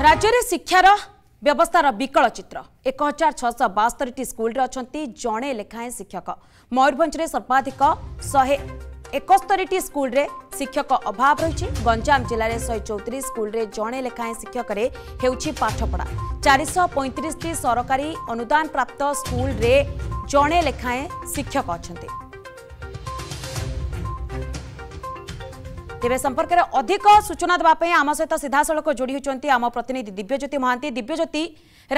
राज्य शिक्षार व्यवस्था विकल चित्र एक हजार छःश बास्तरी स्कूल अच्छा जड़े लेखाएं शिक्षक मयूरभरे सर्वाधिक शहे एकस्तरी स्कूल रे शिक्षक अभाव रही गंजाम जिले में शहे चौतरी स्कूल जड़े लेखाएं शिक्षक होठपढ़ा शह पैंतीस सरकारी अनुदान प्राप्त स्कूल जड़े लेखाएं शिक्षक अच्छा ତେବେ ସମ୍ପର୍କରେ ଅଧିକ ସୂଚନା ଦେବା ପାଇଁ ଆମ ସହିତ ସିଧାସଳଖ ଯୋଡ଼ି ହେଉଛନ୍ତି ଆମ ପ୍ରତିନିଧି ଦିବ୍ୟଜ୍ୟୋତି ମହାନ୍ତି ଦିବ୍ୟଜ୍ୟୋତି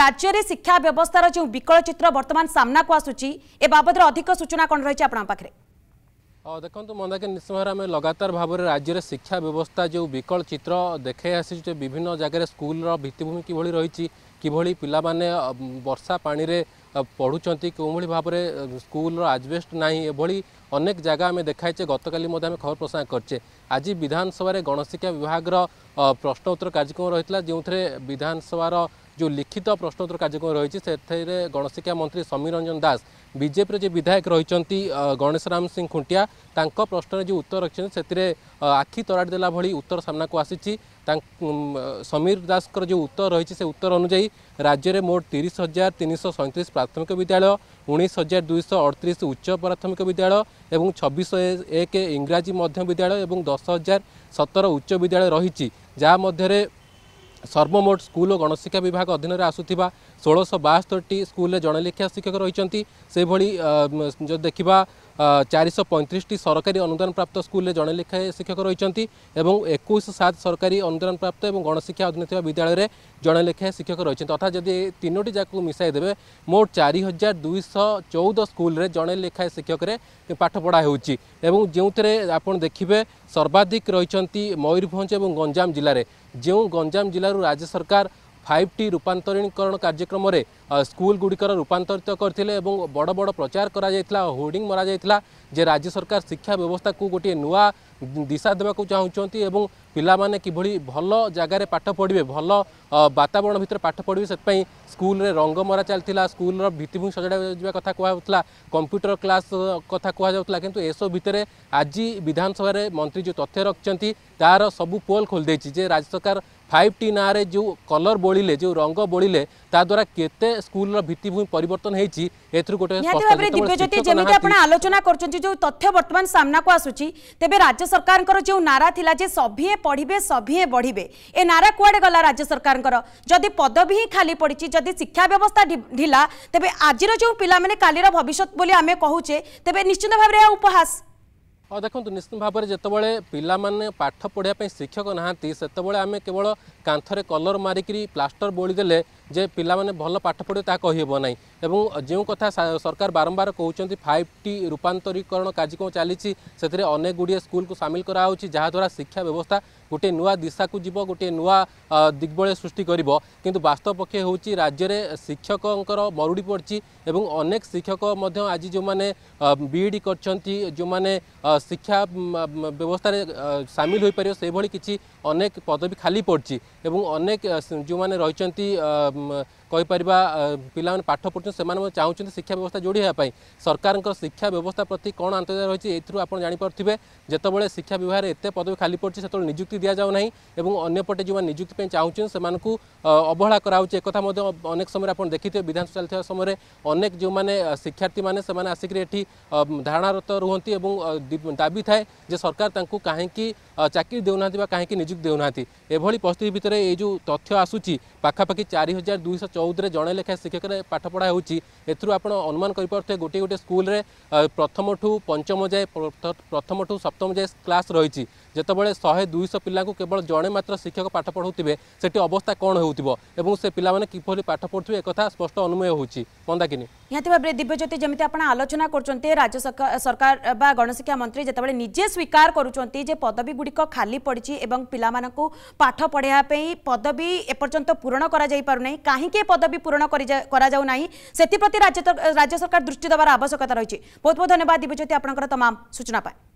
ରାଜ୍ୟରେ ଶିକ୍ଷା ବ୍ୟବସ୍ଥାର ଯେଉଁ ବିକଳ ଚିତ୍ର ବର୍ତ୍ତମାନ ସାମ୍ନାକୁ ଆସୁଛି ଏ ବାବଦରେ ଅଧିକ ସୂଚନା କ'ଣ ରହିଛି ଆପଣଙ୍କ ପାଖରେ ଦେଖନ୍ତୁ ମନ୍ଦାକି ନିଶ୍ଚୟ ଆମେ ଲଗାତାର ଭାବରେ ରାଜ୍ୟରେ ଶିକ୍ଷା ବ୍ୟବସ୍ଥା ଯେଉଁ ବିକଳ ଚିତ୍ର ଦେଖାଇ ଆସିଛୁ ଯେ ବିଭିନ୍ନ ଜାଗାରେ ସ୍କୁଲର ଭିତ୍ତିଭୂମି କିଭଳି ରହିଛି କିଭଳି ପିଲାମାନେ ବର୍ଷା ପାଣିରେ ପଢ଼ୁଛନ୍ତି କେଉଁଭଳି ଭାବରେ ସ୍କୁଲର ଆଜବେଷ୍ଟ ନାହିଁ ଏଭଳି ଅନେକ ଜାଗା ଆମେ ଦେଖାଇଛେ ଗତକାଲି ମଧ୍ୟ ଆମେ ଖବର ପ୍ରସାରଣ କରିଛେ ଆଜି ବିଧାନସଭାରେ ଗଣଶିକ୍ଷା ବିଭାଗର ପ୍ରଶ୍ନୋତ୍ତର କାର୍ଯ୍ୟକ୍ରମ ରହିଥିଲା ଯେଉଁଥିରେ ବିଧାନସଭାର जो लिखित प्रश्नोत्तर कार्यक्रम रही से गणशिक्षा मंत्री समीर रंजन दास ବିଜେପିର ଯେ ବିଧାୟକ ରହିଛନ୍ତି ଗଣେଶରାମ ସିଂ ଖୁଣ୍ଟିଆ ତାଙ୍କ ପ୍ରଶ୍ନରେ ଯେଉଁ ଉତ୍ତର ରଖିଛନ୍ତି ସେଥିରେ ଆଖି ତରାଡ଼ି ଦେଲା ଭଳି ଉତ୍ତର ସାମ୍ନାକୁ ଆସିଛି ତାଙ୍କ ସମୀର ଦାସଙ୍କର ଯେଉଁ ଉତ୍ତର ରହିଛି ସେ ଉତ୍ତର ଅନୁଯାୟୀ ରାଜ୍ୟରେ ମୋଟ ତିରିଶ ହଜାର ତିନିଶହ ସଇଁତିରିଶ ପ୍ରାଥମିକ ବିଦ୍ୟାଳୟ ଉଣେଇଶ ହଜାର ଦୁଇଶହ ଅଡ଼ତିରିଶ ଉଚ୍ଚ ପ୍ରାଥମିକ ବିଦ୍ୟାଳୟ ଏବଂ ଛବିଶ ଏକ ଇଂରାଜୀ ମଧ୍ୟ ବିଦ୍ୟାଳୟ ଏବଂ ଦଶ ହଜାର ସତର ଉଚ୍ଚ ବିଦ୍ୟାଳୟ ରହିଛି ଯାହା ମଧ୍ୟରେ সর্বমোট স্কুল ও গণশিক্ষা বিভাগ অধীনরে আসুথিবা ষোলশ বাস্তরটি স্কুলে জনে লেখিয়া শিক্ষক রয়েছেন সেইভাবে যদি দেখা চারিশহ পঁয়ত্রিশটি সরকারি অনুদানপ্রাপ্ত স্কুলের জনে লেখায় শিক্ষক রয়েছেন এবং একুশ সাত সরকারি অনুদানপ্রাপ্ত এবং গণশিক্ষা অধীনে থাকা বিদ্যালয়ের জনে লেখায় শিক্ষক রয়েছেন তথা যদি তিনোটি যাক মিশাই দেবে মোট চারি হাজার দুইশ চৌদ স্কুলের জনে লেখায় পাঠ পড়া হচ্ছে এবং যে আপনার দেখবে সর্বাধিক রয়েছেন ময়ূরভঞ্জ এবং গঞ্জাম জেলার যে গঞ্জাম জেলার রাজ্য সরকার ফাইভ টি রূপান্তরীকরণ কার্যক্রমে স্কুলগুড়ির রূপান্তরিত করে এবং বড় বড় প্রচার করা যাই হোর্ডিং মরা যাই যে রাজ্য সরকার শিক্ষা ব্যবস্থাকে গোটিয়ে নূয়া দিশা দেওয়া চাহুমান এবং ପିଲାମାନେ କିଭଳି ଭଲ ଜାଗାରେ ପାଠ ପଢ଼ିବେ ଭଲ ବାତାବରଣ ଭିତରେ ପାଠ ପଢ଼ିବେ ସେଥିପାଇଁ ସ୍କୁଲରେ ରଙ୍ଗମରା ଚାଲିଥିଲା ସ୍କୁଲର ଭିତ୍ତିଭୂମି ସଜଡ଼ା ଯିବା କଥା କୁହାଯାଉଥିଲା କମ୍ପ୍ୟୁଟର କ୍ଲାସ୍ କଥା କୁହାଯାଉଥିଲା କିନ୍ତୁ ଏସବୁ ଭିତରେ ଆଜି ବିଧାନସଭାରେ ମନ୍ତ୍ରୀ ଯେଉଁ ତଥ୍ୟ ରଖିଛନ୍ତି ତାର ସବୁ ପୋଲ୍ ଖୋଲିଦେଇଛି ଯେ ରାଜ୍ୟ ସରକାର ফাইভ টি নাঁরে যে কলর বোলিলে যে রঙ বোলিলে তাদ্বারা কেতে স্কুলর ভিত্তিভূমি পরিবর্তন হয়েছি এর গোটে দিব্যজ্যোতি যেমি আপনার আলোচনা করছেন যে তথ্য বর্তমান সামনা আসুচি তেবে রাজ্য সরকার যে নারা লা যে সভিয়ে পড়বে সভিয়ে বড়বে এ নারা কুয়াড়ে গলা রাজ্য সরকার যদি পদবি হি খালি পড়ছে যদি শিক্ষা ব্যবস্থা ঢিলা তেবে আজ যে মানে কালির ভবিষ্যৎ বলে আমি কুচে তেবে নিশ্চিত ভাবে উপহাস ଦେଖନ୍ତୁ ନିଶ୍ଚିତ ଭାବରେ ଯେତେବେଳେ ପିଲାମାନେ ପାଠ ପଢ଼ିବା ପାଇଁ ଶିକ୍ଷକ ନାହାନ୍ତି ସେତେବେଳେ ଆମେ କେବଳ କାନ୍ଥରେ କଲର୍ ମାରିକିରି ପ୍ଲାଷ୍ଟର ବୋଳିଦେଲେ ଯେ ପିଲାମାନେ ଭଲ ପାଠ ପଢ଼ିବେ ତାହା କହିହେବ ନାହିଁ ଏବଂ ଯେଉଁ କଥା ସରକାର ବାରମ୍ବାର କହୁଛନ୍ତି ଫାଇଭ୍ ଟି ରୂପାନ୍ତରୀକରଣ କାର୍ଯ୍ୟକ୍ରମ ଚାଲିଛି ସେଥିରେ ଅନେକ ଗୁଡ଼ିଏ ସ୍କୁଲକୁ ସାମିଲ କରାହେଉଛି ଯାହାଦ୍ୱାରା ଶିକ୍ଷା ବ୍ୟବସ୍ଥା ଗୋଟିଏ ନୂଆ ଦିଶାକୁ ଯିବ ଗୋଟିଏ ନୂଆ ଦିଗ୍ବଳୟ ସୃଷ୍ଟି କରିବ କିନ୍ତୁ ବାସ୍ତବ ପକ୍ଷେ ହେଉଛି ରାଜ୍ୟରେ ଶିକ୍ଷକଙ୍କର ମରୁଡ଼ି ପଡ଼ିଛି ଏବଂ ଅନେକ ଶିକ୍ଷକ ମଧ୍ୟ ଆଜି ଯେଉଁମାନେ ବି ଇ ଡି କରିଛନ୍ତି ଯେଉଁମାନେ ଶିକ୍ଷା ବ୍ୟବସ୍ଥାରେ ସାମିଲ ହୋଇପାରିବ ସେଭଳି କିଛି ଅନେକ ପଦବୀ ଖାଲି ପଡ଼ିଛି ଏବଂ ଅନେକ ଯେଉଁମାନେ ରହିଛନ୍ତି କହିପାରିବା ପିଲାମାନେ ପାଠ ପଢ଼ୁଛନ୍ତି ସେମାନେ ମଧ୍ୟ ଚାହୁଁଛନ୍ତି ଶିକ୍ଷା ବ୍ୟବସ୍ଥା ଯୋଡ଼ି ହେବା ପାଇଁ ସରକାରଙ୍କ ଶିକ୍ଷା ବ୍ୟବସ୍ଥା ପ୍ରତି କ'ଣ ଆନ୍ତର୍ଜାତ ରହିଛି ଏଥିରୁ ଆପଣ ଜାଣିପାରୁଥିବେ ଯେତେବେଳେ ଶିକ୍ଷା ବିଭାଗରେ ଏତେ ପଦବୀ ଖାଲି ପଡ଼ିଛି ସେତେବେଳେ ନିଯୁକ୍ତି ଦିଆଯାଉ ନାହିଁ ଏବଂ ଅନ୍ୟପଟେ ଯେଉଁମାନେ ନିଯୁକ୍ତି ପାଇଁ ଚାହୁଁଛନ୍ତି ସେମାନଙ୍କୁ ଅବହେଳା କରାହେଉଛି ଏକଥା ମଧ୍ୟ ଅନେକ ସମୟରେ ଆପଣ ଦେଖିଥିବେ ବିଧାନସଭା ଚାଲିଥିବା ସମୟରେ ଅନେକ ଯେଉଁମାନେ ଶିକ୍ଷାର୍ଥୀମାନେ ସେମାନେ ଆସିକରି ଏଠି ଧାରଣାରତ ରୁହନ୍ତି ଏବଂ ଦାବି ଥାଏ ଯେ ସରକାର ତାଙ୍କୁ କାହିଁକି ଚାକିରି ଦେଉନାହାନ୍ତି ବା କାହିଁକି ନିଯୁକ୍ତି ଦେଉନାହାନ୍ତି ଏଭଳି ପରିସ୍ଥିତି ଭିତରେ ଏଇ ଯେଉଁ ତଥ୍ୟ ଆସୁଛି ପାଖାପାଖି ଚାରି ହଜାର হাজার দুইশহ চৌদরে জনে লেখায় শিক্ষকরে পাঠপড়া ହେଉଛି ଏଥିରୁ ଆପଣ ଅନୁମାନ କରିପାରୁଥିବେ ଗୋଟିଏ ଗୋଟିଏ ସ୍କୁଲରେ ପ୍ରଥମଠୁ ପଞ୍ଚମ ଯାଏ ପ୍ରଥମଠୁ ସପ୍ତମ ଯାଏ କ୍ଲାସ୍ ରହିଛି ଯେତେବେଳେ ଶହେ ଦୁଇଶହ ପିଲାଙ୍କୁ କେବଳ ଜଣେ ମାତ୍ର ଶିକ୍ଷକ ପାଠ ପଢ଼ାଉଥିବେ ସେଠି ଅବସ୍ଥା କ'ଣ ହେଉଥିବ ଏବଂ ସେ ପିଲାମାନେ କିଭଳି ପାଠ ପଢ଼ୁଥିବେ ଏକଥା ସ୍ପଷ୍ଟ ଅନୁମୟ ହେଉଛି ମନ୍ଦାକିନି ନିହାତି ଭାବରେ ଦିବ୍ୟଜ୍ୟୋତି ଯେମିତି ଆପଣ ଆଲୋଚନା କରୁଛନ୍ତି ରାଜ୍ୟ ସରକାର ବା ଗଣଶିକ୍ଷା ମନ୍ତ୍ରୀ ଯେତେବେଳେ ନିଜେ ସ୍ୱୀକାର କରୁଛନ୍ତି ଯେ ପଦବୀଗୁଡ଼ିକ ଖାଲି ପଡ଼ିଛି ଏବଂ ପିଲାମାନଙ୍କୁ ପାଠ ପଢ଼ାଇବା ପାଇଁ ପଦବୀ ଏପର୍ଯ୍ୟନ୍ତ ପୂରଣ କରାଯାଇପାରୁନାହିଁ काही के पूरण करी राज्य सरकार दृष्टि द्वारा आवश्यकता रही बहुत-बहुत धन्यवाद दिव्यज्योति आप तमाम सूचना पाए